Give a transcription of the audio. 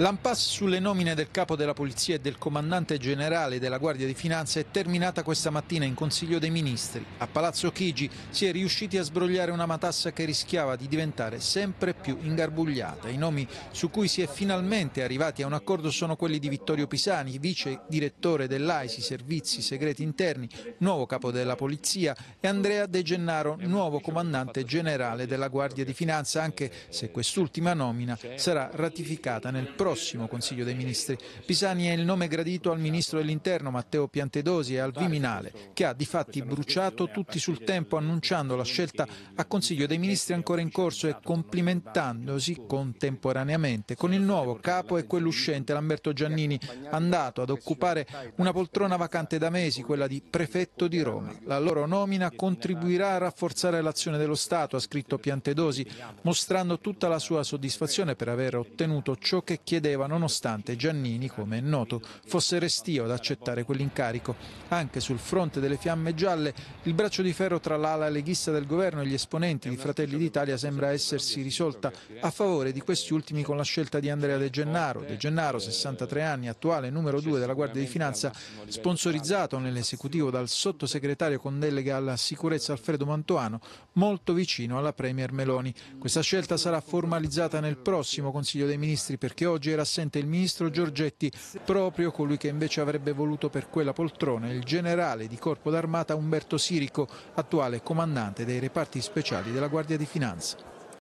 L'impasse sulle nomine del capo della Polizia e del comandante generale della Guardia di Finanza è terminata questa mattina in Consiglio dei Ministri. A Palazzo Chigi si è riusciti a sbrogliare una matassa che rischiava di diventare sempre più ingarbugliata. I nomi su cui si è finalmente arrivati a un accordo sono quelli di Vittorio Pisani, vice direttore dell'AISI Servizi Segreti Interni, nuovo capo della Polizia, e Andrea De Gennaro, nuovo comandante generale della Guardia di Finanza, anche se quest'ultima nomina sarà ratificata nel prossimo prossimo Consiglio dei Ministri. Pisani è il nome gradito al Ministro dell'Interno Matteo Piantedosi e al Viminale, che ha di fatti bruciato tutti sul tempo annunciando la scelta a Consiglio dei Ministri ancora in corso e complimentandosi contemporaneamente con il nuovo capo e quell'uscente Lamberto Giannini, andato ad occupare una poltrona vacante da mesi, quella di prefetto di Roma. La loro nomina contribuirà a rafforzare l'azione dello Stato, ha scritto Piantedosi, mostrando tutta la sua soddisfazione per aver ottenuto ciò che chiedeva chiedeva nonostante Giannini, come è noto, fosse restio ad accettare quell'incarico. Anche sul fronte delle fiamme gialle il braccio di ferro tra l'ala leghista del governo e gli esponenti di Fratelli d'Italia sembra essersi risolta a favore di questi ultimi con la scelta di Andrea De Gennaro. De Gennaro, 63 anni, attuale numero 2 della Guardia di Finanza, sponsorizzato nell'esecutivo dal sottosegretario con delega alla sicurezza Alfredo Mantoano, molto vicino alla Premier Meloni. Questa scelta sarà formalizzata nel prossimo Consiglio dei Ministri perché oggi Oggi era assente il ministro Giorgetti, proprio colui che invece avrebbe voluto per quella poltrona il generale di Corpo d'Armata Umberto Sirico, attuale comandante dei reparti speciali della Guardia di Finanza.